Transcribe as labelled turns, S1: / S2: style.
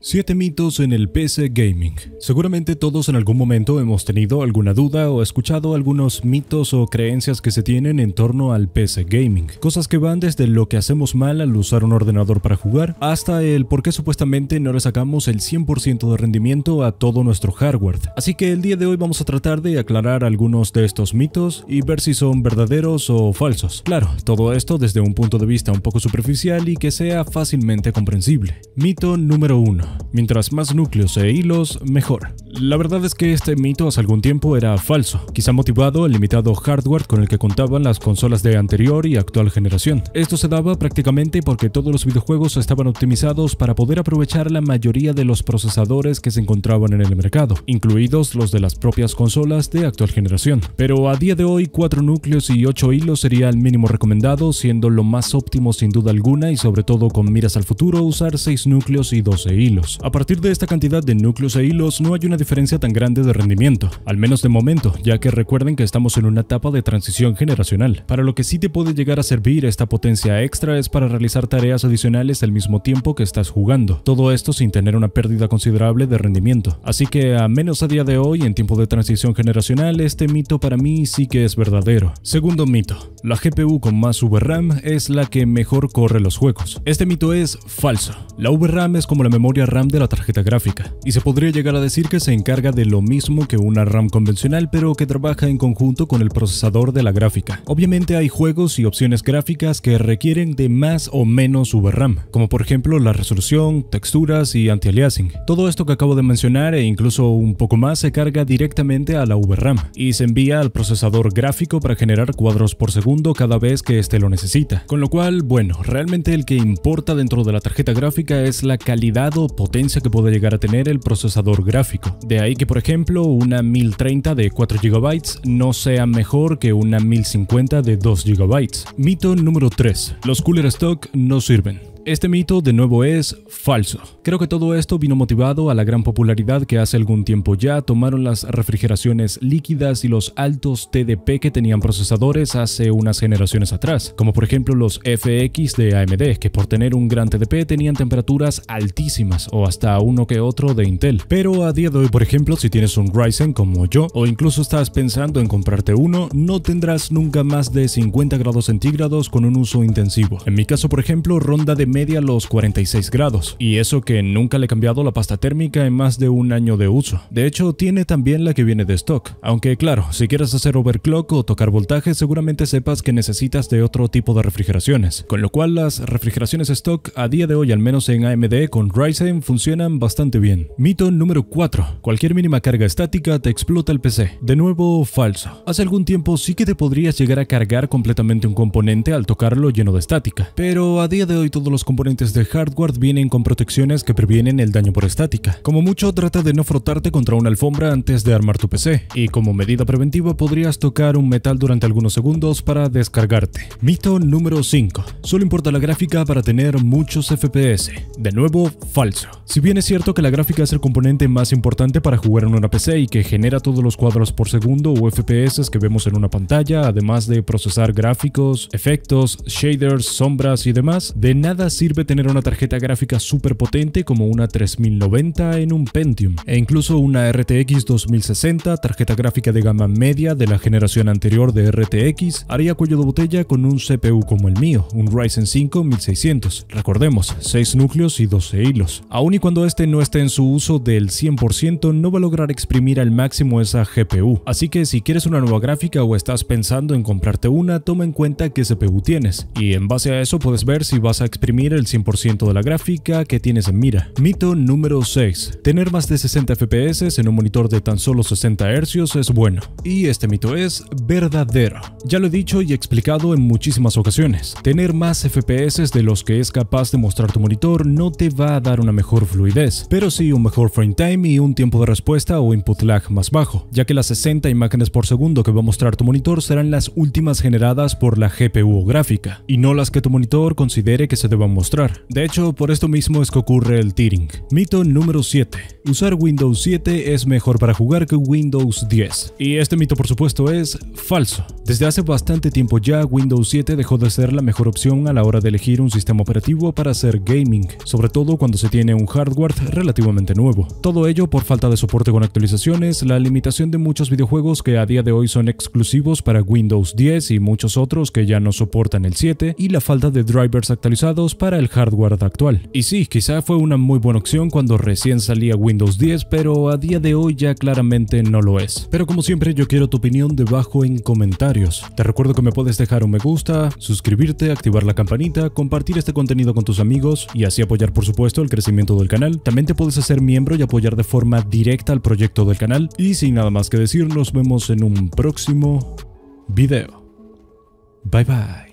S1: 7 mitos en el PC Gaming. Seguramente todos en algún momento hemos tenido alguna duda o escuchado algunos mitos o creencias que se tienen en torno al PC Gaming. Cosas que van desde lo que hacemos mal al usar un ordenador para jugar, hasta el por qué supuestamente no le sacamos el 100% de rendimiento a todo nuestro hardware. Así que el día de hoy vamos a tratar de aclarar algunos de estos mitos y ver si son verdaderos o falsos. Claro, todo esto desde un punto de vista un poco superficial y que sea fácilmente comprensible. Mito número 1. Mientras más núcleos e hilos, mejor. La verdad es que este mito hace algún tiempo era falso, quizá motivado el limitado hardware con el que contaban las consolas de anterior y actual generación. Esto se daba prácticamente porque todos los videojuegos estaban optimizados para poder aprovechar la mayoría de los procesadores que se encontraban en el mercado, incluidos los de las propias consolas de actual generación. Pero a día de hoy, 4 núcleos y 8 hilos sería el mínimo recomendado, siendo lo más óptimo sin duda alguna y sobre todo con miras al futuro usar 6 núcleos y 12 hilos. A partir de esta cantidad de núcleos e hilos no hay una diferencia tan grande de rendimiento, al menos de momento, ya que recuerden que estamos en una etapa de transición generacional. Para lo que sí te puede llegar a servir esta potencia extra es para realizar tareas adicionales al mismo tiempo que estás jugando, todo esto sin tener una pérdida considerable de rendimiento. Así que a menos a día de hoy, en tiempo de transición generacional, este mito para mí sí que es verdadero. Segundo mito, la GPU con más VRAM es la que mejor corre los juegos. Este mito es falso. La VRAM es como la memoria RAM de la tarjeta gráfica, y se podría llegar a decir que se encarga de lo mismo que una RAM convencional pero que trabaja en conjunto con el procesador de la gráfica. Obviamente hay juegos y opciones gráficas que requieren de más o menos VRAM, como por ejemplo la resolución, texturas y anti-aliasing. Todo esto que acabo de mencionar e incluso un poco más se carga directamente a la VRAM y se envía al procesador gráfico para generar cuadros por segundo cada vez que éste lo necesita. Con lo cual, bueno, realmente el que importa dentro de la tarjeta gráfica es la calidad o potencia que puede llegar a tener el procesador gráfico. De ahí que por ejemplo una 1030 de 4 GB no sea mejor que una 1050 de 2 GB. Mito número 3. Los cooler stock no sirven. Este mito de nuevo es falso. Creo que todo esto vino motivado a la gran popularidad que hace algún tiempo ya tomaron las refrigeraciones líquidas y los altos TDP que tenían procesadores hace unas generaciones atrás, como por ejemplo los FX de AMD, que por tener un gran TDP tenían temperaturas altísimas o hasta uno que otro de Intel. Pero a día de hoy, por ejemplo, si tienes un Ryzen como yo, o incluso estás pensando en comprarte uno, no tendrás nunca más de 50 grados centígrados con un uso intensivo. En mi caso, por ejemplo, ronda de media los 46 grados, y eso que nunca le he cambiado la pasta térmica en más de un año de uso. De hecho, tiene también la que viene de stock, aunque claro, si quieres hacer overclock o tocar voltaje, seguramente sepas que necesitas de otro tipo de refrigeraciones, con lo cual las refrigeraciones stock a día de hoy, al menos en AMD con Ryzen, funcionan bastante bien. Mito número 4. Cualquier mínima carga estática te explota el PC. De nuevo, falso. Hace algún tiempo sí que te podrías llegar a cargar completamente un componente al tocarlo lleno de estática, pero a día de hoy todos los componentes de hardware vienen con protecciones que previenen el daño por estática. Como mucho, trata de no frotarte contra una alfombra antes de armar tu PC, y como medida preventiva podrías tocar un metal durante algunos segundos para descargarte. Mito número 5. Solo importa la gráfica para tener muchos FPS. De nuevo, falso. Si bien es cierto que la gráfica es el componente más importante para jugar en una PC y que genera todos los cuadros por segundo o FPS que vemos en una pantalla, además de procesar gráficos, efectos, shaders, sombras y demás, de nada sirve tener una tarjeta gráfica súper potente como una 3090 en un Pentium, e incluso una RTX 2060, tarjeta gráfica de gama media de la generación anterior de RTX, haría cuello de botella con un CPU como el mío, un Ryzen 5 1600, recordemos, 6 núcleos y 12 hilos. Aun y cuando este no esté en su uso del 100%, no va a lograr exprimir al máximo esa GPU, así que si quieres una nueva gráfica o estás pensando en comprarte una, toma en cuenta qué CPU tienes, y en base a eso puedes ver si vas a exprimir mira el 100% de la gráfica que tienes en mira. Mito número 6. Tener más de 60 FPS en un monitor de tan solo 60 Hz es bueno. Y este mito es verdadero. Ya lo he dicho y explicado en muchísimas ocasiones. Tener más FPS de los que es capaz de mostrar tu monitor no te va a dar una mejor fluidez, pero sí un mejor frame time y un tiempo de respuesta o input lag más bajo, ya que las 60 imágenes por segundo que va a mostrar tu monitor serán las últimas generadas por la GPU gráfica, y no las que tu monitor considere que se deba mostrar. De hecho, por esto mismo es que ocurre el tearing. Mito número 7. Usar Windows 7 es mejor para jugar que Windows 10. Y este mito por supuesto es falso. Desde hace bastante tiempo ya Windows 7 dejó de ser la mejor opción a la hora de elegir un sistema operativo para hacer gaming, sobre todo cuando se tiene un hardware relativamente nuevo. Todo ello por falta de soporte con actualizaciones, la limitación de muchos videojuegos que a día de hoy son exclusivos para Windows 10 y muchos otros que ya no soportan el 7 y la falta de drivers actualizados para el hardware actual. Y sí, quizá fue una muy buena opción cuando recién salía Windows 10, pero a día de hoy ya claramente no lo es. Pero como siempre yo quiero tu opinión debajo en comentarios. Te recuerdo que me puedes dejar un me gusta, suscribirte, activar la campanita, compartir este contenido con tus amigos y así apoyar por supuesto el crecimiento del canal. También te puedes hacer miembro y apoyar de forma directa al proyecto del canal. Y sin nada más que decir, nos vemos en un próximo video. Bye bye.